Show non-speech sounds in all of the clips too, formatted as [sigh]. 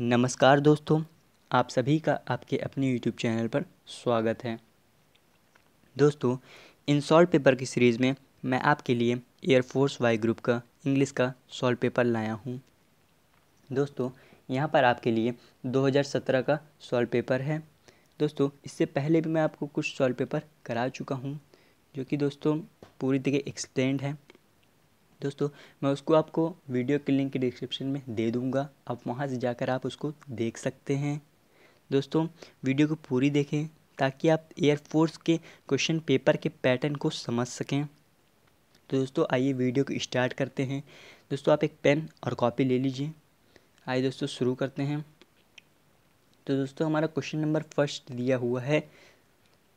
नमस्कार दोस्तों आप सभी का आपके अपने YouTube चैनल पर स्वागत है दोस्तों इन सॉल्व पेपर की सीरीज़ में मैं आपके लिए एयरफोर्स वाई ग्रुप का इंग्लिश का सॉल्व पेपर लाया हूँ दोस्तों यहाँ पर आपके लिए 2017 का सॉल्व पेपर है दोस्तों इससे पहले भी मैं आपको कुछ सॉल्व पेपर करा चुका हूँ जो कि दोस्तों पूरी तरह एक्सप्लेंड है दोस्तों मैं उसको आपको वीडियो के लिंक डिस्क्रिप्शन में दे दूँगा आप वहाँ से जाकर आप उसको देख सकते हैं दोस्तों वीडियो को पूरी देखें ताकि आप एयरफोर्स के क्वेश्चन पेपर के पैटर्न को समझ सकें तो दोस्तों आइए वीडियो को स्टार्ट करते हैं दोस्तों आप एक पेन और कॉपी ले लीजिए आइए दोस्तों शुरू करते हैं तो दोस्तों हमारा क्वेश्चन नंबर फर्स्ट दिया हुआ है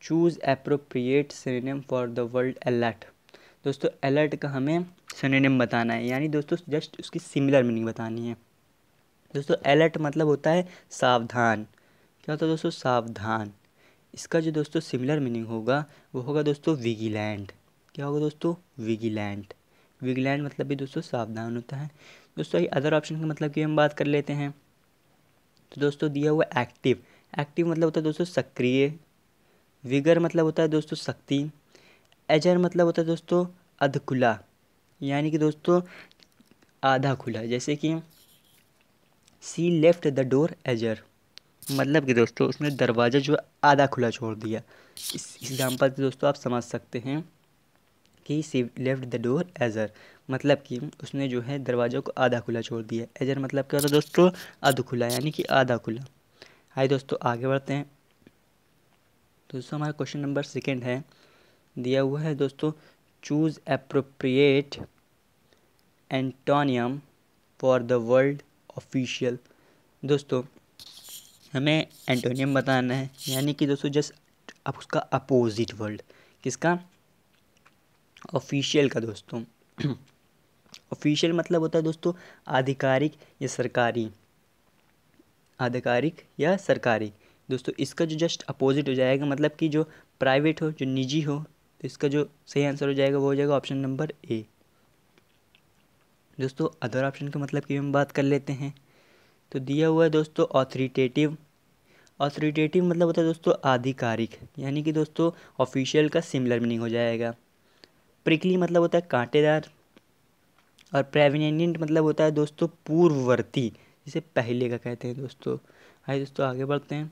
choose appropriate synonym for the word alert दोस्तों अलर्ट का हमें सनोनिम बताना है यानी दोस्तों जस्ट उसकी सिमिलर मीनिंग बतानी है दोस्तों अलर्ट मतलब होता है सावधान क्या होता है दोस्तों सावधान इसका जो दोस्तों सिमिलर मीनिंग होगा वो होगा दोस्तों विगीलैंड क्या होगा दोस्तों विगीलैंड विगीलैंड मतलब भी दोस्तों सावधान होता है दोस्तों ये अदर ऑप्शन का मतलब की हम बात कर लेते हैं तो दोस्तों दिया हुआ एक्टिव एक्टिव मतलब होता है दोस्तों सक्रिय विगर मतलब होता है दोस्तों शक्ति एजर मतलब होता है दोस्तों अध खुला यानी कि दोस्तों आधा खुला जैसे कि she left the door ajar मतलब कि दोस्तों उसने दरवाज़ा जो आधा खुला छोड़ दिया इस एग्ज़ाम्पल से दोस्तों आप समझ सकते हैं कि she left the door ajar मतलब कि उसने जो है दरवाज़ा को आधा खुला छोड़ दिया एजर मतलब क्या होता है दोस्तों अध खुला यानी कि आधा खुला हाय दोस्तों आगे बढ़ते हैं तो दोस्तों हमारा क्वेश्चन नंबर सेकेंड है दिया हुआ है दोस्तों choose appropriate antonym for the word official दोस्तों हमें एंटोनियम बताना है यानी कि दोस्तों जस्ट आप उसका अपोजिट वर्ल्ड किसका ऑफिशियल का दोस्तों ऑफिशियल [clears throat] मतलब होता है दोस्तों आधिकारिक या सरकारी आधिकारिक या सरकारी दोस्तों इसका जो जस्ट अपोजिट हो जाएगा मतलब कि जो प्राइवेट हो जो निजी हो इसका जो सही आंसर हो जाएगा वो हो जाएगा ऑप्शन नंबर ए दोस्तों अदर ऑप्शन का मतलब की हम बात कर लेते हैं तो दिया हुआ है दोस्तों ऑथरिटेटिव ऑथोरिटेटिव मतलब होता है दोस्तों आधिकारिक यानी कि दोस्तों ऑफिशियल का सिमिलर मीनिंग हो जाएगा प्रिकली मतलब होता है कांटेदार और प्रेविनेंट मतलब होता है दोस्तों पूर्ववर्ती जिसे पहले का कहते हैं दोस्तों आइए दोस्तों आगे बढ़ते हैं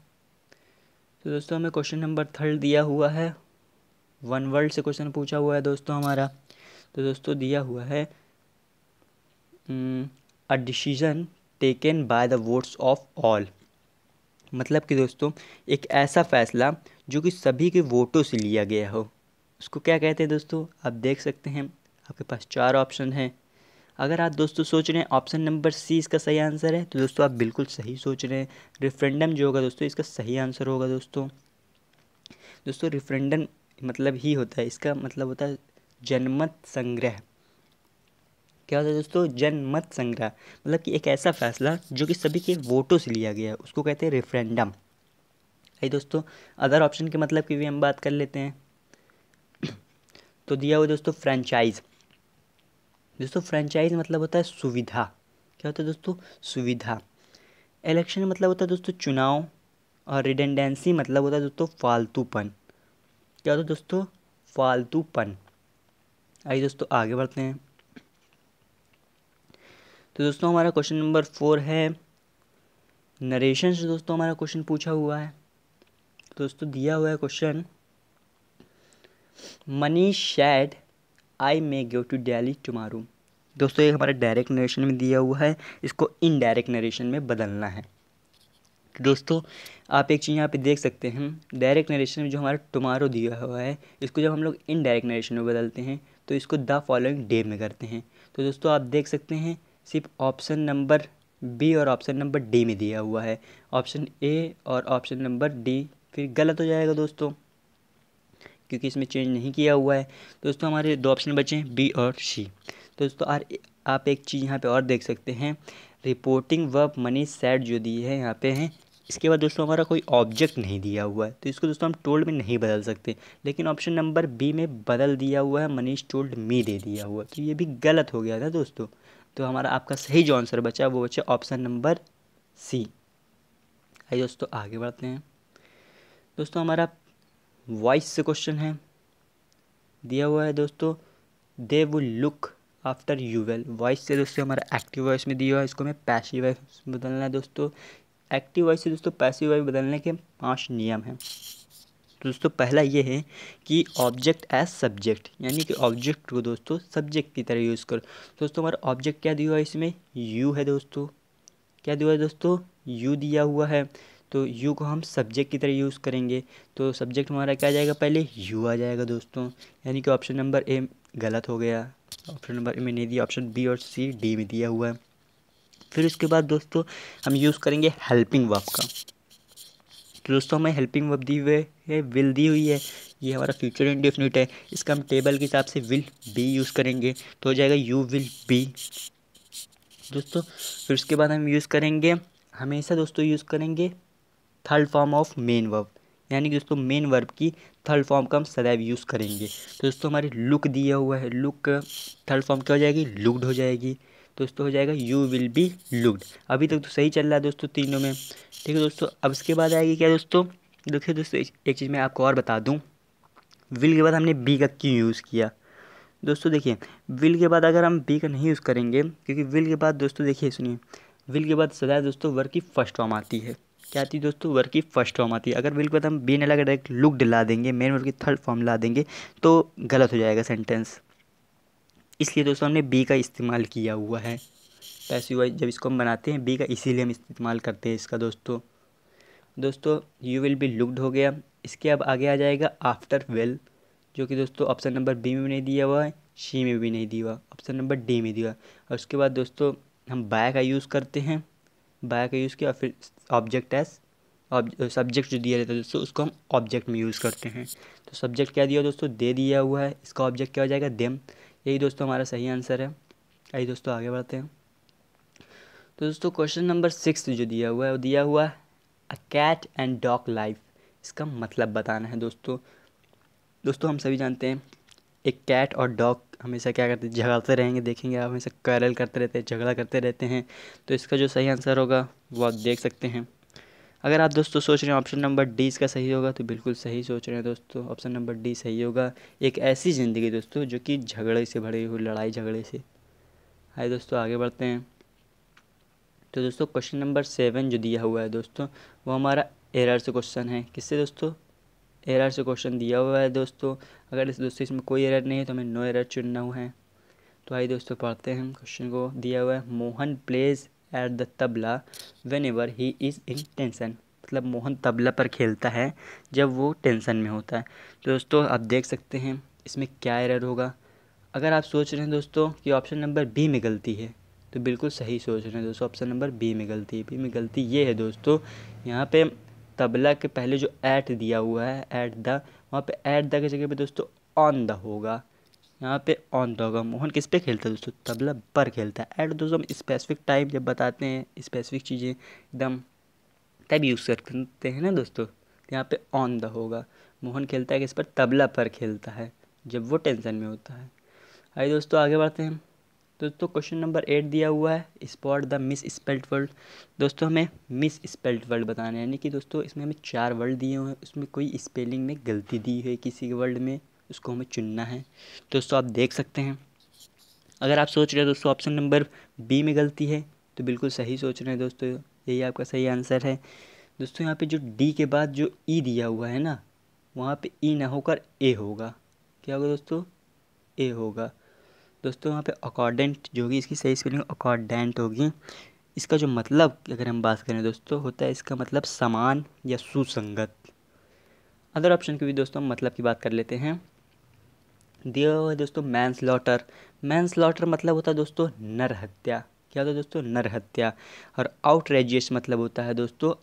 तो दोस्तों हमें क्वेश्चन नंबर थर्ड दिया हुआ है वन वर्ल्ड से क्वेश्चन पूछा हुआ है दोस्तों हमारा तो दोस्तों दिया हुआ है a decision taken by the votes of all मतलब कि दोस्तों एक ऐसा फैसला जो कि सभी के वोटों से लिया गया हो उसको क्या कहते हैं दोस्तों आप देख सकते हैं आपके पास चार ऑप्शन हैं अगर आप दोस्तों सोच रहे हैं ऑप्शन नंबर सी इसका सही आंसर है तो दोस्तों आप बिल्कुल सही सोच रहे हैं रेफरेंडम जो होगा दोस्तों इसका सही आंसर होगा दोस्तों दोस्तों रेफरेंडम मतलब ही होता है इसका मतलब होता है जनमत संग्रह क्या होता है दोस्तों जनमत संग्रह मतलब कि एक ऐसा फैसला जो कि सभी के वोटों से लिया गया है उसको कहते हैं रेफरेंडम है दोस्तों अदर ऑप्शन के मतलब की भी हम बात कर लेते हैं तो दिया हुआ दोस्तों फ्रेंचाइज दोस्तों फ्रेंचाइज मतलब होता है सुविधा क्या होता है दोस्तों सुविधा इलेक्शन मतलब होता है दोस्तों चुनाव और रिडेंडेंसी मतलब होता है दोस्तों फालतूपन क्या होता है तो दोस्तों फालतूपन आइए दोस्तों आगे बढ़ते हैं तो दोस्तों हमारा क्वेश्चन नंबर फोर है नरेशन से दोस्तों हमारा क्वेश्चन पूछा हुआ है तो दोस्तों दिया हुआ है question money shall I may go to Delhi tomorrow दोस्तों ये हमारा डायरेक्ट नरेशन में दिया हुआ है इसको इनडायरेक्ट नरेशन में बदलना है दोस्तों आप एक चीज़ यहाँ पे देख सकते हैं डायरेक्ट नरेशन में जो हमारा टुमारो दिया हुआ है इसको जब हम लोग इनडायरेक्ट नरेशन में बदलते हैं तो इसको द फॉलोइंग डे में करते हैं तो दोस्तों आप देख सकते हैं सिर्फ ऑप्शन नंबर बी और ऑप्शन नंबर डी में दिया हुआ है ऑप्शन ए और ऑप्शन नंबर डी फिर गलत हो जाएगा दोस्तों क्योंकि इसमें चेंज नहीं किया हुआ है दोस्तों हमारे दो ऑप्शन बचे हैं बी और सी दोस्तों आर आप एक चीज़ यहाँ पे और देख सकते हैं रिपोर्टिंग व मनी सेट जो दिए हैं यहाँ पे हैं इसके बाद दोस्तों हमारा कोई ऑब्जेक्ट नहीं दिया हुआ है तो इसको दोस्तों हम टोल्ड में नहीं बदल सकते लेकिन ऑप्शन नंबर बी में बदल दिया हुआ है मनीष टोल्ड मी दे दिया हुआ तो ये भी गलत हो गया था दोस्तों तो हमारा आपका सही जो आंसर बचा वो बचा ऑप्शन नंबर सी आइए दोस्तों आगे बढ़ते हैं दोस्तों हमारा वॉइस से क्वेश्चन है दिया हुआ है दोस्तों they will look after you well voice से दोस्तों हमारा एक्टिव वॉइस में दिया हुआ है इसको हमें पैसिव वॉइस बदलना है दोस्तों एक्टिव वॉइस से दोस्तों पैसिव वॉइस बदलने के पाँच नियम हैं तो दोस्तों पहला ये है कि ऑब्जेक्ट एज सब्जेक्ट यानी कि ऑब्जेक्ट को दोस्तों सब्जेक्ट की तरह यूज़ करो दोस्तों हमारा ऑब्जेक्ट क्या दिया हुआ है इसमें यू है दोस्तों क्या दिया हुआ है दोस्तों यू दिया हुआ है तो यू को हम सब्जेक्ट की तरह यूज़ करेंगे तो सब्जेक्ट हमारा क्या आ जाएगा पहले यू आ जाएगा दोस्तों यानी कि ऑप्शन नंबर ए गलत हो गया ऑप्शन नंबर ए में नहीं दिया ऑप्शन बी और सी डी में दिया हुआ है फिर उसके बाद दोस्तों हम यूज़ करेंगे हेल्पिंग वर्ब का तो दोस्तों हमें हेल्पिंग वर्ब दी हुई है विल दी हुई है ये हमारा फ्यूचर इंडेफिनिट है इसका हम टेबल के हिसाब से विल बी यूज़ करेंगे तो हो जाएगा यू विल बी दोस्तों फिर उसके बाद हम यूज़ करेंगे हमेशा दोस्तों यूज़ करेंगे third form of main verb यानी कि दोस्तों मेन वर्ब की थर्ड फॉर्म का हम सदैव यूज़ करेंगे तो दोस्तों हमारी लुक दिया हुआ है लुक थर्ड फॉर्म क्या हो जाएगी लुकड हो जाएगी दोस्तों हो जाएगा यू विल बी लुक्ड अभी तक तो सही चल रहा है दोस्तों तीनों में ठीक है दोस्तों अब इसके बाद आएगी क्या दोस्तों देखिए दोस्तों एक चीज़ मैं आपको और बता दूँ विल के बाद हमने बी का क्यों यूज़ किया दोस्तों देखिए विल के बाद अगर हम बी का नहीं यूज़ करेंगे क्योंकि विल के बाद दोस्तों देखिए सुनिए विल के बाद सदा दोस्तों वर्क की फर्स्ट फॉर्म आती है क्या आती है दोस्तों वर्क की फर्स्ट फॉर्म आती है अगर विल के बाद हम बी ने लगा डायरेक्ट लुक ला देंगे मेन वर्क की थर्ड फॉर्म ला देंगे तो गलत हो जाएगा सेंटेंस इसलिए दोस्तों हमने बी का इस्तेमाल किया हुआ है पैसिव वाइज जब इसको हम बनाते हैं बी का इसीलिए हम इस्तेमाल करते हैं इसका दोस्तों दोस्तों यू विल बी लुकड हो गया इसके अब आगे आ जाएगा आफ्टर वेल जो कि दोस्तों ऑप्शन नंबर बी में भी नहीं दिया हुआ है सी में भी नहीं दिया हुआ ऑप्शन नंबर डी में दिया और उसके बाद दोस्तों हम बाय का यूज़ करते हैं बाय का यूज़ किया और फिर ऑब्जेक्ट एस सब्जेक्ट जो दिया जाता है दोस्तों उसको हम ऑब्जेक्ट में यूज़ करते हैं तो सब्जेक्ट क्या दिया दोस्तों दे दिया हुआ है इसका ऑब्जेक्ट क्या हो जाएगा देम यही दोस्तों हमारा सही आंसर है आइए दोस्तों आगे बढ़ते हैं तो दोस्तों क्वेश्चन नंबर सिक्स जो दिया हुआ है वो दिया हुआ है a cat and dog life इसका मतलब बताना है दोस्तों दोस्तों हम सभी जानते हैं एक कैट और डॉग हमेशा क्या करते हैं झगड़ते रहेंगे देखेंगे आप हमेशा कैरल करते रहते हैं झगड़ा करते रहते हैं तो इसका जो सही आंसर होगा वो आप देख सकते हैं अगर आप दोस्तों सोच रहे हैं ऑप्शन नंबर डी इसका सही होगा तो बिल्कुल सही सोच रहे हैं दोस्तों ऑप्शन नंबर डी सही होगा एक ऐसी ज़िंदगी दोस्तों जो कि झगड़े से भरी हुई लड़ाई झगड़े से आए दोस्तों आगे बढ़ते हैं तो दोस्तों क्वेश्चन नंबर सेवन जो दिया हुआ है दोस्तों वो हमारा एरर से क्वेश्चन है किससे दोस्तों एरर से क्वेश्चन दिया हुआ है दोस्तों अगर इस दोस्तों इसमें कोई एरर नहीं है तो हमें नो एरर चुनना हुआ है तो आइए दोस्तों पढ़ते हैं क्वेश्चन को दिया हुआ है Mohan plays at the tabla whenever he is in tension मतलब मोहन तबला पर खेलता है जब वो टेंसन में होता है तो दोस्तों आप देख सकते हैं इसमें क्या एरर होगा अगर आप सोच रहे हैं दोस्तों कि ऑप्शन नंबर बी में गलती है तो बिल्कुल सही सोच रहे हैं दोस्तों ऑप्शन नंबर बी में गलती है बी में गलती ये है दोस्तों यहाँ पे तबला के पहले जो ऐट दिया हुआ है ऐट द वहाँ पे ऐट द की जगह पे दोस्तों ऑन द होगा यहाँ पे ऑन तो होगा मोहन किस पे खेलता है दोस्तों तबला पर खेलता है एट दोस्तों हम स्पेसिफिक टाइम जब बताते हैं स्पेसिफिक चीज़ें एकदम तब यूज़ करते हैं ना दोस्तों तो यहाँ पे ऑन द होगा मोहन खेलता है किस पर तबला पर खेलता है जब वो टेंशन में होता है आइए दोस्तों आगे बढ़ते हैं दोस्तों क्वेश्चन नंबर एट दिया हुआ है spot the misspelled word दोस्तों हमें मिस स्पेल्ड वर्ड बताना है यानी कि दोस्तों इसमें हमें चार वर्ड दिए हुए हैं उसमें कोई स्पेलिंग में गलती दी है किसी के वर्ड में उसको हमें चुनना है तो दोस्तों आप देख सकते हैं अगर आप सोच रहे हो दोस्तों ऑप्शन नंबर बी में गलती है तो बिल्कुल सही सोच रहे हैं दोस्तों यही आपका सही आंसर है दोस्तों यहाँ पे जो डी के बाद जो ई e दिया हुआ है ना वहाँ पे ई e ना होकर ए होगा क्या होगा दोस्तों ए होगा दोस्तों यहाँ पे अकॉर्डेंट जो होगी इसकी सही स्पेलिंग अकॉर्डेंट होगी इसका जो मतलब अगर हम बात करें दोस्तों होता है इसका मतलब समान या सुसंगत अदर ऑप्शन के भी दोस्तों हम मतलब की बात कर लेते हैं दिया हुआ है दोस्तों मैन स्लॉटर मैन स्लॉटर मतलब होता है दोस्तों नर हत्या क्या होता है दोस्तों नर हत्या और आउटरेजियस मतलब होता है दोस्तों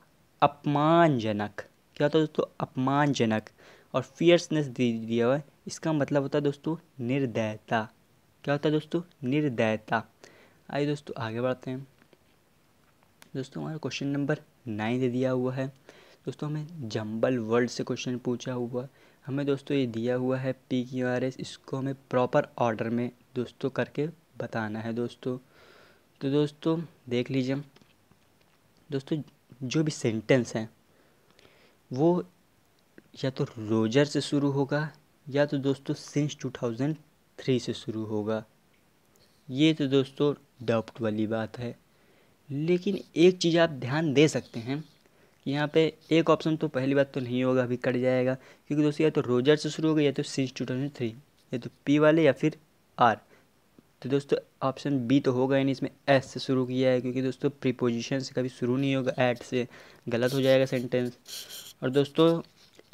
अपमानजनक क्या होता है दोस्तों अपमानजनक और फियर्सनेस दिया हुआ है इसका मतलब होता है दोस्तों निर्दयता क्या होता है दोस्तों निर्दयता आइए दोस्तों आगे बढ़ते हैं दोस्तों हमारा क्वेश्चन नंबर नाइन दे दिया हुआ है दोस्तों हमें जम्बल वर्ल्ड से क्वेश्चन पूछा हुआ हमें दोस्तों ये दिया हुआ है पी क्यू आर एस इसको हमें प्रॉपर ऑर्डर में दोस्तों करके बताना है दोस्तों तो दोस्तों देख लीजिए दोस्तों जो भी सेंटेंस हैं वो या तो रोजर से शुरू होगा या तो दोस्तों सिंस टू थाउजेंड थ्री से शुरू होगा ये तो दोस्तों डाउट वाली बात है लेकिन एक चीज़ आप ध्यान दे सकते हैं कि यहाँ पे एक ऑप्शन तो पहली बात तो नहीं होगा अभी कट जाएगा क्योंकि दोस्तों या तो रोजर से शुरू होगा या तो सिंस टू थाउजेंड थ्री या तो पी वाले या फिर आर तो दोस्तों ऑप्शन बी तो होगा यानी इसमें एस से शुरू किया है क्योंकि दोस्तों प्रीपोजिशन से कभी शुरू नहीं होगा एट से गलत हो जाएगा सेंटेंस और दोस्तों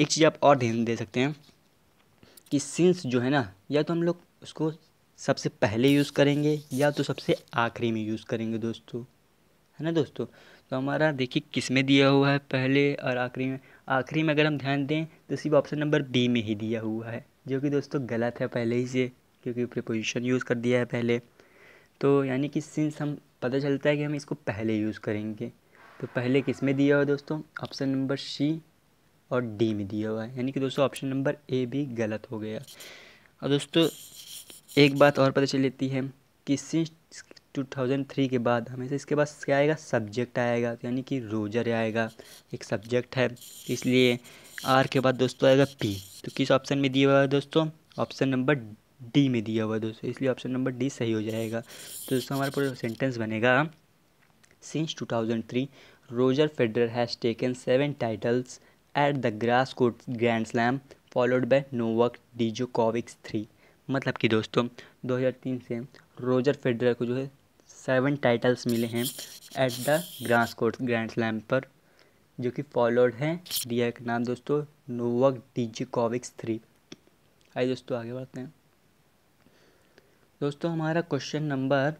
एक चीज़ आप और ध्यान दे सकते हैं कि सिंस जो है ना या तो हम लोग उसको सबसे पहले यूज़ करेंगे या तो सबसे आखिरी में यूज़ करेंगे दोस्तों है ना दोस्तों तो हमारा देखिए किस में दिया हुआ है पहले और आखिरी में आखिरी में अगर हम ध्यान दें तो सिर्फ ऑप्शन नंबर बी में ही दिया हुआ है जो कि दोस्तों गलत है पहले ही से क्योंकि प्रपोजिशन यूज़ कर दिया है पहले तो यानी कि सिंस हम पता चलता है कि हम इसको पहले यूज़ करेंगे तो पहले किस में दिया हुआ है दोस्तों ऑप्शन नंबर सी और डी में दिया हुआ है यानी कि दोस्तों ऑप्शन नंबर ए भी गलत हो गया और दोस्तों एक बात और पता चल लेती है कि सिंस 2003 के बाद हमेशा इसके बाद क्या आएगा सब्जेक्ट आएगा तो यानी कि रोजर आएगा एक सब्जेक्ट है इसलिए आर के बाद दोस्तों आएगा पी तो किस ऑप्शन में दिया हुआ है दोस्तों ऑप्शन नंबर डी में दिया हुआ है दोस्तों इसलिए ऑप्शन नंबर डी सही हो जाएगा तो दोस्तों हमारा पूरा सेंटेंस बनेगा since 2003 Roger Federer has taken seven titles at the grass court grand slam followed by Novak Djokovic's three मतलब कि दोस्तों 2003 से रोजर फेडरर को जो है सेवन टाइटल्स मिले हैं at the grass court grand slam पर जो कि फॉलोड है दिया का नाम दोस्तों नोवक कॉविक्स थ्री आइए दोस्तों आगे बढ़ते हैं दोस्तों हमारा question number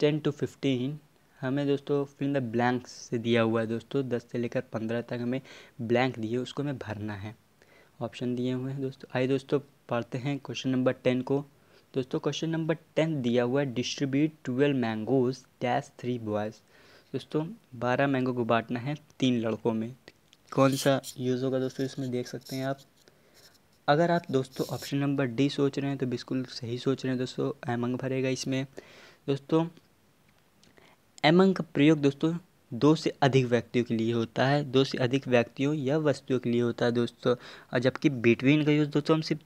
ten to fifteen हमें दोस्तों फिल्म द ब्लैंक्स से दिया हुआ है दोस्तों दस से लेकर पंद्रह तक हमें ब्लैंक दिए उसको हमें भरना है ऑप्शन दिए हुए हैं दोस्तों आइए दोस्तों पढ़ते हैं क्वेश्चन नंबर टेन को दोस्तों क्वेश्चन नंबर टेन दिया हुआ है distribute twelve mangoes dash three boys दोस्तों बारह मैंगो को बांटना है तीन लड़कों में कौन सा यूज़ होगा दोस्तों इसमें देख सकते हैं आप अगर आप दोस्तों ऑप्शन नंबर डी सोच रहे हैं तो बिल्कुल सही सोच रहे हैं दोस्तों एमंग भरेगा इसमें दोस्तों एमंग का प्रयोग दोस्तों दो से अधिक व्यक्तियों के लिए होता है दो से अधिक व्यक्तियों या वस्तुओं के लिए होता है दोस्तों और जबकि बिटवीन का यूज़ दोस्तों हम सिर्फ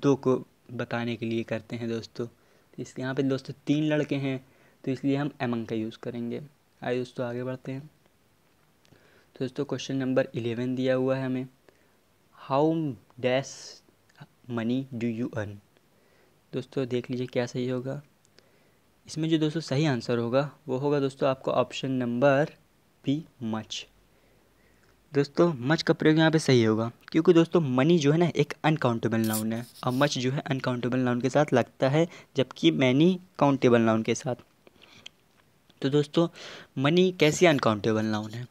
दो को बताने के लिए करते हैं दोस्तों तो इसलिए यहाँ पे दोस्तों तीन लड़के हैं तो इसलिए हम एमंग का यूज़ करेंगे आइए दोस्तों आगे बढ़ते हैं तो दोस्तों क्वेश्चन नंबर इलेवन दिया हुआ है हमें how dash money do you earn दोस्तों देख लीजिए क्या सही होगा इसमें जो दोस्तों सही आंसर होगा वो होगा दोस्तों आपको ऑप्शन नंबर बी मच दोस्तों मच का प्रयोग यहाँ पे सही होगा क्योंकि दोस्तों मनी जो है ना एक अनकाउंटेबल नाउन है और मच जो है अनकाउंटेबल नाउन के साथ लगता है जबकि मैनी काउंटेबल नाउन के साथ तो दोस्तों मनी कैसी अनकाउंटेबल नाउन है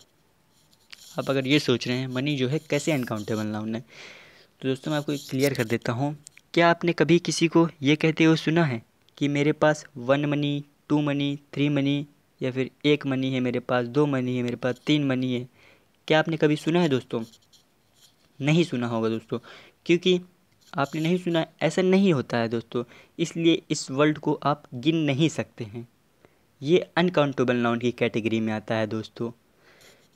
आप अगर ये सोच रहे हैं मनी जो है कैसे अनकाउंटेबल नाउन है तो दोस्तों मैं आपको क्लियर कर देता हूँ क्या आपने कभी किसी को ये कहते हुए सुना है कि मेरे पास one money two money three money या फिर एक मनी है मेरे पास दो मनी है मेरे पास तीन मनी है क्या आपने कभी सुना है दोस्तों नहीं सुना होगा दोस्तों क्योंकि आपने नहीं सुना ऐसा नहीं होता है दोस्तों इसलिए इस वर्ल्ड को आप गिन नहीं सकते हैं ये अनकाउंटेबल नाउन की कैटेगरी में आता है दोस्तों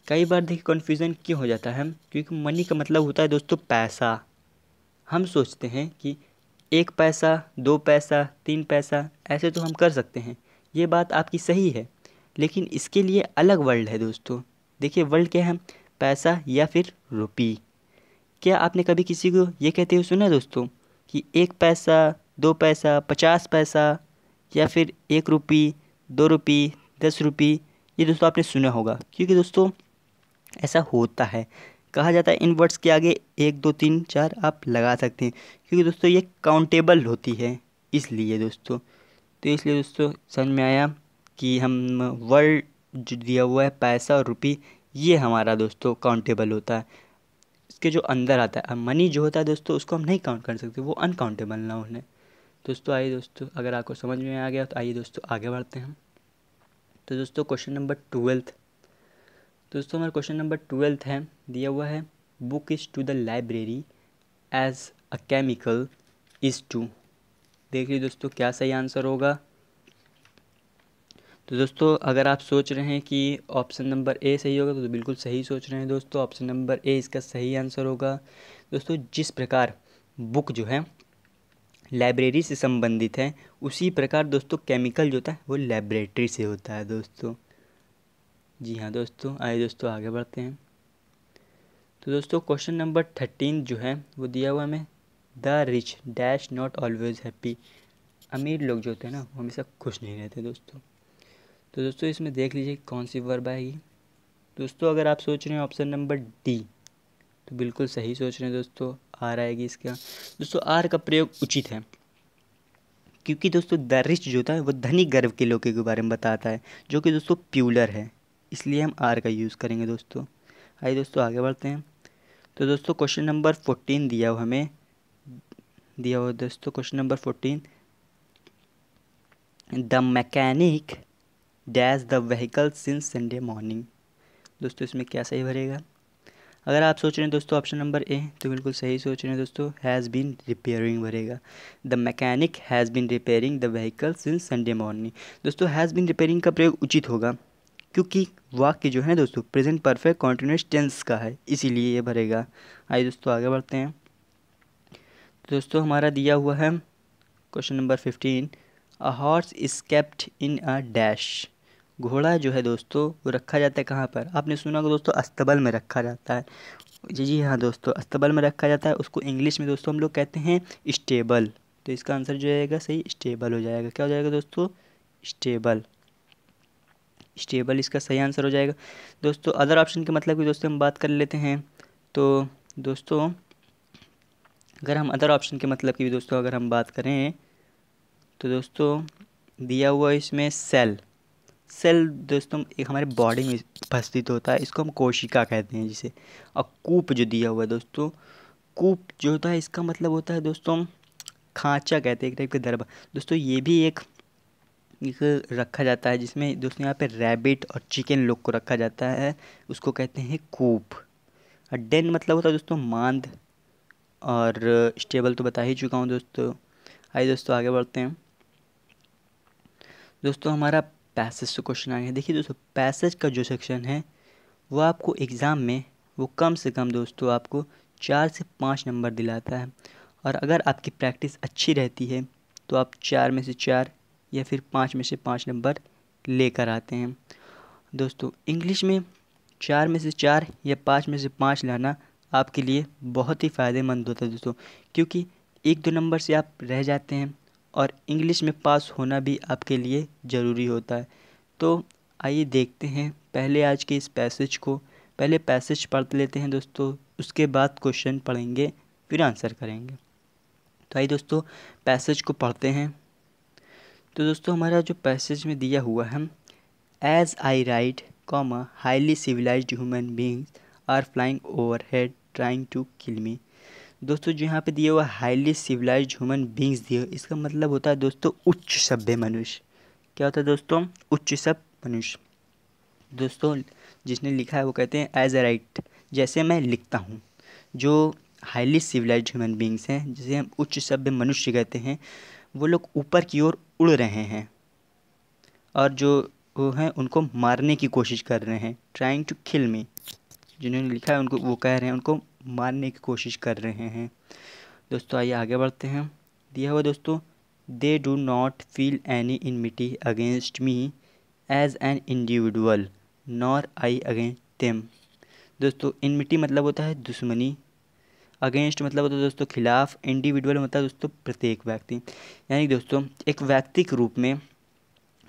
कई बार देखिए कन्फ्यूज़न क्यों हो जाता है क्योंकि मनी का मतलब होता है दोस्तों पैसा हम सोचते हैं कि एक पैसा दो पैसा तीन पैसा ऐसे तो हम कर सकते हैं ये बात आपकी सही है लेकिन इसके लिए अलग वर्ल्ड है दोस्तों देखिए वर्ल्ड क्या है पैसा या फिर रुपी क्या आपने कभी किसी को ये कहते हुए सुना दोस्तों कि एक पैसा दो पैसा पचास पैसा या फिर एक रुपी दो रुपी दस रुपी ये दोस्तों आपने सुना होगा क्योंकि दोस्तों ऐसा होता है कहा जाता है इन वर्ड्स के आगे एक दो तीन चार आप लगा सकते हैं क्योंकि दोस्तों ये काउंटेबल होती है इसलिए दोस्तों तो इसलिए दोस्तों समझ में आया कि हम वर्ड जो दिया हुआ है पैसा और रुपी ये हमारा दोस्तों काउंटेबल होता है इसके जो अंदर आता है अब मनी जो होता है दोस्तों उसको हम नहीं काउंट कर सकते वो अनकाउंटेबल ना होने दोस्तों आइए दोस्तों अगर आपको समझ में आ गया तो आइए दोस्तों आगे बढ़ते हैं तो दोस्तों क्वेश्चन नंबर ट्वेल्थ दोस्तों हमारा क्वेश्चन नंबर ट्वेल्थ है दिया हुआ है book is to the library as a chemical is to देखिए दोस्तों क्या सही आंसर होगा तो दोस्तों अगर आप सोच रहे हैं कि ऑप्शन नंबर ए सही होगा तो, तो बिल्कुल सही सोच रहे हैं दोस्तों ऑप्शन नंबर ए इसका सही आंसर होगा दोस्तों जिस प्रकार बुक जो है लाइब्रेरी से संबंधित है उसी प्रकार दोस्तों केमिकल जो होता है वो लेबरेटरी से होता है दोस्तों जी हाँ दोस्तों आइए दोस्तों आगे बढ़ते हैं तो दोस्तों क्वेश्चन नंबर थर्टीन जो है वो दिया हुआ हमें the rich dash not always happy अमीर लोग जो होते हैं ना वो हमेशा खुश नहीं रहते दोस्तों तो दोस्तों इसमें देख लीजिए कौन सी वर्ब आएगी दोस्तों अगर आप सोच रहे हैं ऑप्शन नंबर डी तो बिल्कुल सही सोच रहे हैं दोस्तों आर आएगी इसका दोस्तों आर का प्रयोग उचित है क्योंकि दोस्तों द रिच जो होता है वो धनी गर्व के लोगों के बारे में बताता है जो कि दोस्तों प्यूलर है इसलिए हम आर का यूज़ करेंगे दोस्तों आइए दोस्तों आगे बढ़ते हैं तो दोस्तों क्वेश्चन नंबर फोर्टीन दिया हो हमें दिया हो दोस्तों question number fourteen the mechanic dash the vehicle since Sunday morning दोस्तों इसमें क्या सही भरेगा अगर आप सोच रहे हैं दोस्तों ऑप्शन नंबर ए तो बिल्कुल सही सोच रहे हैं दोस्तों हैज़ बीन रिपेयरिंग भरेगा the mechanic has been repairing the vehicle since Sunday morning दोस्तों हैज़ बीन रिपेयरिंग का प्रयोग उचित होगा क्योंकि वाक्य जो है दोस्तों प्रेजेंट परफेक्ट कॉन्टीन्यूस टेंस का है इसीलिए ये भरेगा आइए दोस्तों आगे बढ़ते हैं तो दोस्तों हमारा दिया हुआ है question number fifteen a horse is kept in a dash घोड़ा जो है दोस्तों वो रखा जाता है कहाँ पर आपने सुना होगा दोस्तों अस्तबल में रखा जाता है जी जी हाँ दोस्तों अस्तबल में रखा जाता है उसको इंग्लिश में दोस्तों हम लोग कहते हैं स्टेबल तो इसका आंसर जो आएगा सही स्टेबल हो जाएगा क्या हो जाएगा दोस्तों स्टेबल स्टेबल इसका सही आंसर हो जाएगा दोस्तों अदर ऑप्शन के मतलब की दोस्तों हम बात कर लेते हैं तो दोस्तों अगर हम अदर ऑप्शन के मतलब की भी दोस्तों अगर हम बात करें तो दोस्तों दिया हुआ इसमें सेल सेल दोस्तों एक हमारे बॉडी में उपस्थित होता है इसको हम कोशिका कहते हैं जिसे और कूप जो दिया हुआ है दोस्तों कूप जो होता है इसका मतलब होता है दोस्तों खांचा कहते हैं एक टाइप का दरबा दोस्तों ये भी एक एक रखा जाता है जिसमें दोस्तों यहाँ पे रैबिट और चिकन लोग को रखा जाता है उसको कहते हैं कूप और डेन मतलब होता है दोस्तों मांद और स्टेबल तो बता ही चुका हूँ दोस्तों आइए दोस्तों आगे बढ़ते हैं दोस्तों हमारा पैसेज से क्वेश्चन आए हैं देखिए दोस्तों पैसेज का जो सेक्शन है वो आपको एग्ज़ाम में वो कम से कम दोस्तों आपको चार से पाँच नंबर दिलाता है और अगर आपकी प्रैक्टिस अच्छी रहती है तो आप चार में से चार या फिर पाँच में से पाँच नंबर लेकर आते हैं दोस्तों इंग्लिश में चार में से चार या पाँच में से पाँच लाना आपके लिए बहुत ही फ़ायदेमंद होता है दोस्तों क्योंकि एक दो नंबर से आप रह जाते हैं और इंग्लिश में पास होना भी आपके लिए ज़रूरी होता है तो आइए देखते हैं पहले आज के इस पैसेज को पहले पैसेज पढ़ लेते हैं दोस्तों उसके बाद क्वेश्चन पढ़ेंगे फिर आंसर करेंगे तो आइए दोस्तों पैसेज को पढ़ते हैं तो दोस्तों हमारा जो पैसेज में दिया हुआ है as I write comma highly civilised human beings are flying overhead trying to kill me दोस्तों जो यहाँ पे दिए हुआ हाईली सिविलाइज ह्यूमन बींग्स दिए इसका मतलब होता है दोस्तों उच्च सभ्य मनुष्य क्या होता है दोस्तों उच्च सभ्य मनुष्य दोस्तों जिसने लिखा है वो कहते हैं एज अ राइट जैसे मैं लिखता हूँ जो हाईली सिविलाइज ह्यूमन बींग्स हैं जिसे हम उच्च सभ्य मनुष्य कहते हैं वो लोग ऊपर की ओर उड़ रहे हैं और जो वो हैं उनको मारने की कोशिश कर रहे हैं ट्राइंग टू किल मी जिन्होंने लिखा है उनको वो कह रहे हैं उनको मारने की कोशिश कर रहे हैं दोस्तों आइए आगे बढ़ते हैं दिया हुआ दोस्तों they do not feel any enmity against me as an individual nor I against them दोस्तों इनमिटी मतलब होता है दुश्मनी अगेंस्ट मतलब होता है दोस्तों खिलाफ इंडिविजुअल मतलब दोस्तों प्रत्येक व्यक्ति यानी दोस्तों एक व्यक्ति के रूप में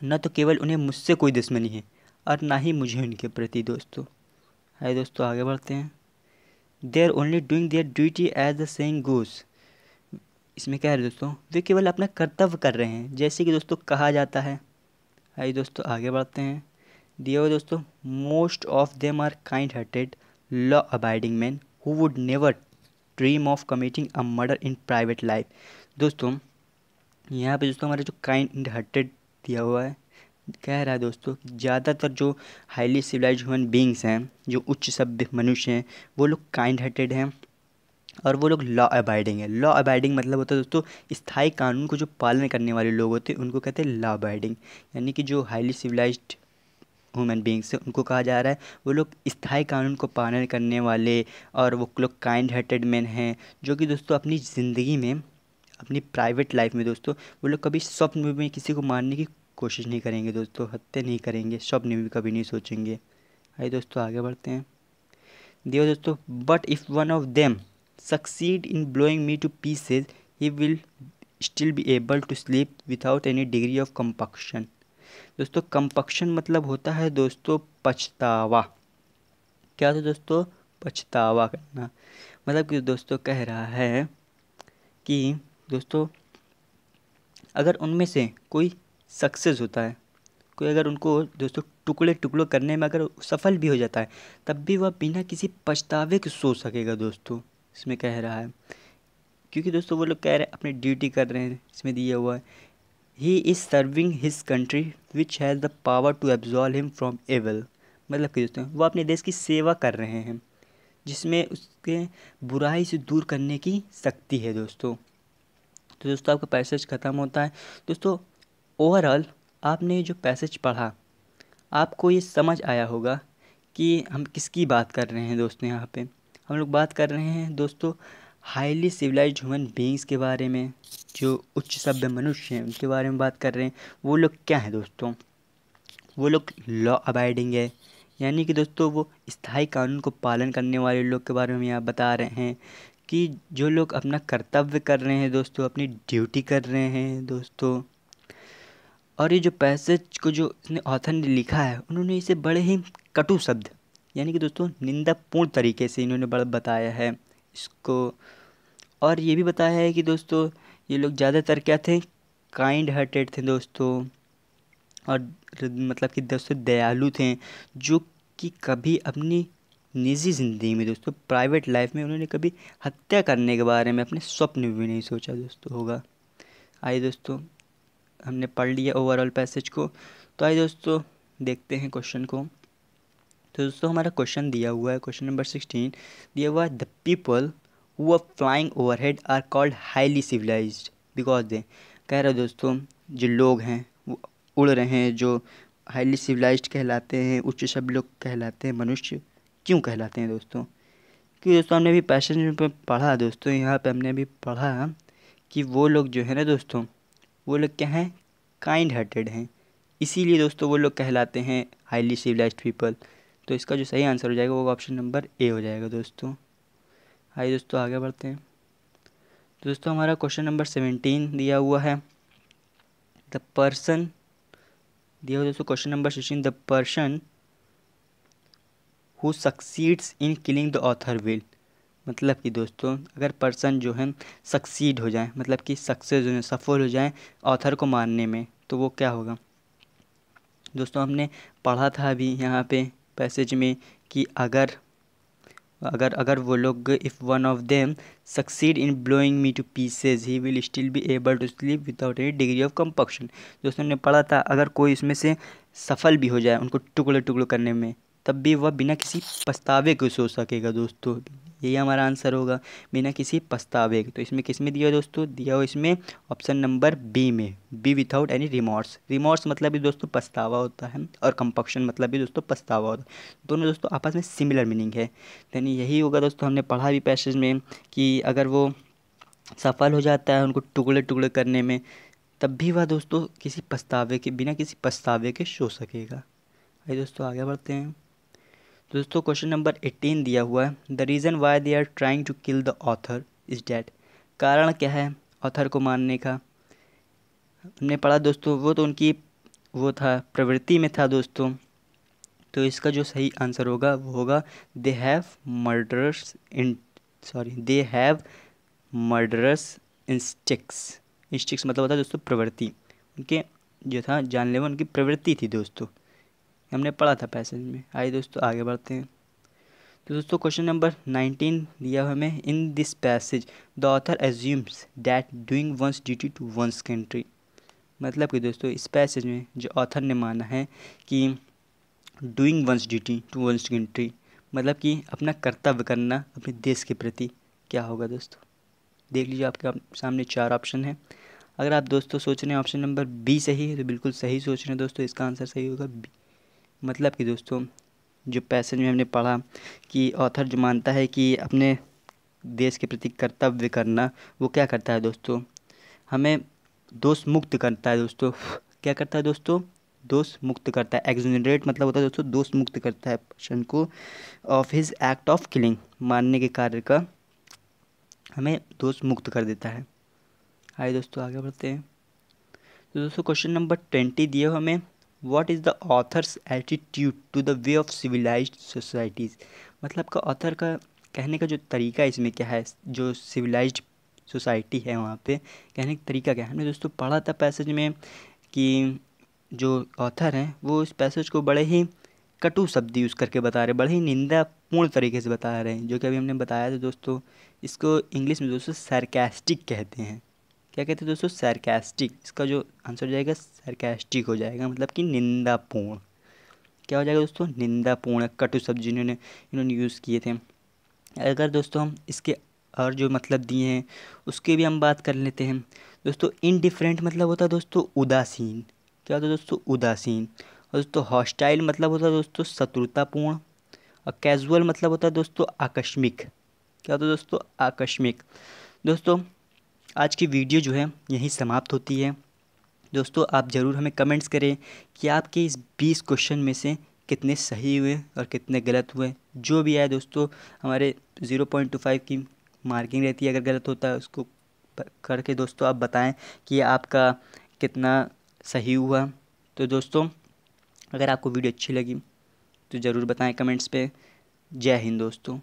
न तो केवल उन्हें मुझसे कोई दुश्मनी है और ना ही मुझे उनके प्रति दोस्तों है दोस्तों आगे बढ़ते हैं they are only doing their duty as the saying goes इसमें क्या है दोस्तों वे केवल अपना कर्तव्य कर रहे हैं जैसे कि दोस्तों कहा जाता है आइए दोस्तों आगे बढ़ते हैं दिए हुए दोस्तों most of them are kind hearted law abiding man who would never dream of committing a murder in private life दोस्तों यहाँ पे दोस्तों हमारे जो काइंड हार्टेड दिया हुआ है कह रहा है दोस्तों कि ज़्यादातर जो हाईली सिविलाइज ह्यूमन बींग्स हैं जो उच्च सभ्य मनुष्य हैं वो लोग काइंड हार्टेड हैं और वो लोग लॉ अबाइडिंग है लॉ अबाइडिंग मतलब होता है दोस्तों स्थाई कानून को जो पालन करने वाले लोग होते हैं उनको कहते हैं लॉ अबाइडिंग यानी कि जो हाईली सिविलाइज ह्यूमन बींग्स हैं उनको कहा जा रहा है वो लोग स्थाई कानून को पालन करने वाले और वो लोग काइंड हार्टेड मैन हैं जो कि दोस्तों अपनी ज़िंदगी में अपनी प्राइवेट लाइफ में दोस्तों वो लोग कभी स्वप्न में किसी को मारने की कोशिश नहीं करेंगे दोस्तों हत्या नहीं करेंगे शव ने भी कभी नहीं सोचेंगे आइए दोस्तों आगे बढ़ते हैं देखो दोस्तों but if one of them succeed in blowing me to pieces he will still be able to sleep without any degree of compunction दोस्तों कंपक्शन मतलब होता है दोस्तों पछतावा क्या होता है दोस्तों पछतावा करना मतलब कि दोस्तों कह रहा है कि दोस्तों अगर उनमें से कोई सक्सेस होता है कोई अगर उनको दोस्तों टुकड़े टुकड़ों करने में अगर सफल भी हो जाता है तब भी वह बिना किसी पछतावे के सो सकेगा दोस्तों इसमें कह रहा है क्योंकि दोस्तों वो लोग कह रहे हैं अपनी ड्यूटी कर रहे हैं इसमें दिया हुआ है he is serving his country which has the power to absolve him from evil मतलब कि दोस्तों वो अपने देश की सेवा कर रहे हैं जिसमें उसके बुराई से दूर करने की शक्ति है दोस्तों तो दोस्तों आपका पैसेज ख़त्म होता है दोस्तों ओवरऑल आपने जो पैसेज पढ़ा आपको ये समझ आया होगा कि हम किसकी बात कर रहे हैं दोस्तों यहाँ पे हम लोग बात कर रहे हैं दोस्तों हाईली सिविलाइज ह्यूमन बींग्स के बारे में जो उच्च सभ्य मनुष्य हैं उनके बारे में बात कर रहे हैं वो लोग क्या हैं दोस्तों वो लोग लॉ अबाइडिंग है यानी कि दोस्तों वो स्थाई कानून को पालन करने वाले लोग के बारे में यहाँ बता रहे हैं कि जो लोग अपना कर्तव्य कर रहे हैं दोस्तों अपनी ड्यूटी कर रहे हैं दोस्तों और ये जो पैसेज को जो इसने ऑथर ने लिखा है उन्होंने इसे बड़े ही कटु शब्द यानी कि दोस्तों निंदापूर्ण तरीके से इन्होंने बड़ा बताया है इसको और ये भी बताया है कि दोस्तों ये लोग ज़्यादातर क्या थे काइंड हार्टेड थे दोस्तों और मतलब कि दोस्तों दयालु थे जो कि कभी अपनी निजी ज़िंदगी में दोस्तों प्राइवेट लाइफ में उन्होंने कभी हत्या करने के बारे में अपने स्वप्न भी नहीं सोचा दोस्तों होगा आइए दोस्तों हमने पढ़ लिया ओवरऑल पैसेज को तो आइए दोस्तों देखते हैं क्वेश्चन को तो दोस्तों हमारा क्वेश्चन दिया हुआ है क्वेश्चन नंबर सिक्सटीन दिया हुआ है the people who are flying head are called highly civilised because they कह रहे दोस्तों जो लोग हैं वो उड़ रहे हैं जो हाईली सिविलाइज कहलाते हैं उच्च सब लोग कहलाते हैं मनुष्य क्यों कहलाते हैं दोस्तों क्योंकि दोस्तों हमने अभी पैसेज में पढ़ा दोस्तों यहाँ पे हमने अभी पढ़ा कि वो लोग जो है ना दोस्तों वो लोग क्या हैं काइंड हार्टेड हैं इसीलिए दोस्तों वो लोग कहलाते हैं हाईली सिविलाइज पीपल तो इसका जो सही आंसर हो जाएगा वो ऑप्शन नंबर ए हो जाएगा दोस्तों आइए दोस्तों आगे बढ़ते हैं दोस्तों हमारा क्वेश्चन नंबर सेवेंटीन दिया हुआ है द पर्सन दिया हुआ दोस्तों question number sixteen the person who succeeds in killing the author will मतलब कि दोस्तों अगर पर्सन जो है सक्सीड हो जाए मतलब कि सक्सेस हो सफल हो जाए ऑथर को मारने में तो वो क्या होगा दोस्तों हमने पढ़ा था अभी यहाँ पे पैसेज में कि अगर अगर अगर वो लोग if one of them succeed in blowing me to pieces he will still be able to sleep without any degree of compunction दोस्तों ने पढ़ा था अगर कोई इसमें से सफल भी हो जाए उनको टुकड़े टुकड़े करने में तब भी वह बिना किसी पछतावे के सो सकेगा दोस्तों यही हमारा आंसर होगा बिना किसी पछतावे के तो इसमें किस में दिया दोस्तों दिया हो इसमें ऑप्शन नंबर बी में B without any remorse remorse मतलब भी दोस्तों पछतावा होता है और कंपक्शन मतलब भी दोस्तों पछतावा होता है दोनों दोस्तों आपस में सिमिलर मीनिंग है यानी यही होगा दोस्तों हमने पढ़ा भी पैसेज में कि अगर वो सफल हो जाता है उनको टुकड़े टुकड़े करने में तब भी वह दोस्तों किसी पछतावे के बिना किसी पछतावे के सो सकेगा अरे दोस्तों आगे बढ़ते हैं दोस्तों क्वेश्चन नंबर एटीन दिया हुआ है the reason why they are trying to kill the author is that कारण क्या है ऑथर को मारने का हमने पढ़ा दोस्तों वो तो उनकी वो था प्रवृत्ति में था दोस्तों तो इसका जो सही आंसर होगा वो होगा they have murderous in sorry they have murderous instincts instincts मतलब होता है दोस्तों प्रवृत्ति उनके जो था जानलेवा उनकी प्रवृत्ति थी दोस्तों हमने पढ़ा था पैसेज में आइए दोस्तों आगे बढ़ते हैं तो दोस्तों क्वेश्चन नंबर नाइनटीन दिया हुआ हमें in this passage the author assumes that doing one's duty to one's country मतलब कि दोस्तों इस पैसेज में जो ऑथर ने माना है कि doing one's duty to one's country मतलब कि अपना कर्तव्य करना अपने देश के प्रति क्या होगा दोस्तों देख लीजिए आपके सामने चार ऑप्शन हैं अगर आप दोस्तों सोच रहे हैं ऑप्शन नंबर बी सही है तो बिल्कुल सही सोच रहे हैं दोस्तों इसका आंसर सही होगा बी मतलब कि दोस्तों जो पैसेज में हमने पढ़ा कि ऑथर जो मानता है कि अपने देश के प्रति कर्तव्य करना वो क्या करता है दोस्तों हमें दोष मुक्त करता है दोस्तों क्या करता है दोस्तों दोष मुक्त करता है एग्जोनरेट मतलब होता है दोस्तों दोष मुक्त करता है पर्सन को of his act of killing मारने के कार्य का हमें दोष मुक्त कर देता है आइए दोस्तों आगे बढ़ते हैं तो दोस्तों क्वेश्चन नंबर ट्वेंटी दिए हमें what is the author's attitude to the way of civilised societies मतलब का ऑथर का कहने का जो तरीका इसमें क्या है जो सिविलाइज सोसाइटी है वहाँ पे कहने का तरीका क्या है हमने दोस्तों पढ़ा था पैसेज में कि जो ऑथर हैं वो इस पैसेज को बड़े ही कटु शब्द यूज़ करके बता रहे बड़े ही निंदापूर्ण तरीके से बता रहे हैं जो कि अभी हमने बताया था दोस्तों इसको इंग्लिश में दोस्तों सरकेस्टिक कहते हैं क्या कहते हैं दोस्तों सरकेस्टिक इसका जो आंसर हो जाएगा सरकेस्टिक हो जाएगा मतलब कि निंदापूर्ण क्या हो जाएगा दोस्तों निंदापूर्ण कटु शब्द जिन्होंने इन्होंने यूज़ किए थे अगर दोस्तों हम इसके और जो मतलब दिए हैं उसके भी हम बात कर लेते हैं दोस्तों इनडिफरेंट मतलब होता है दोस्तों उदासीन क्या होता है दोस्तों उदासीन और दोस्तों हॉस्टाइल मतलब होता है दोस्तों शत्रुतापूर्ण और कैजुअल मतलब होता है दोस्तों आकस्मिक क्या होता है दोस्तों आकस्मिक दोस्तों आज की वीडियो जो है यहीं समाप्त होती है दोस्तों आप ज़रूर हमें कमेंट्स करें कि आपके इस बीस क्वेश्चन में से कितने सही हुए और कितने गलत हुए जो भी आए दोस्तों हमारे ज़ीरो पॉइंट टू फाइव की मार्किंग रहती है अगर गलत होता है उसको करके दोस्तों आप बताएं कि आपका कितना सही हुआ तो दोस्तों अगर आपको वीडियो अच्छी लगी तो ज़रूर बताएं कमेंट्स पे जय हिंद दोस्तों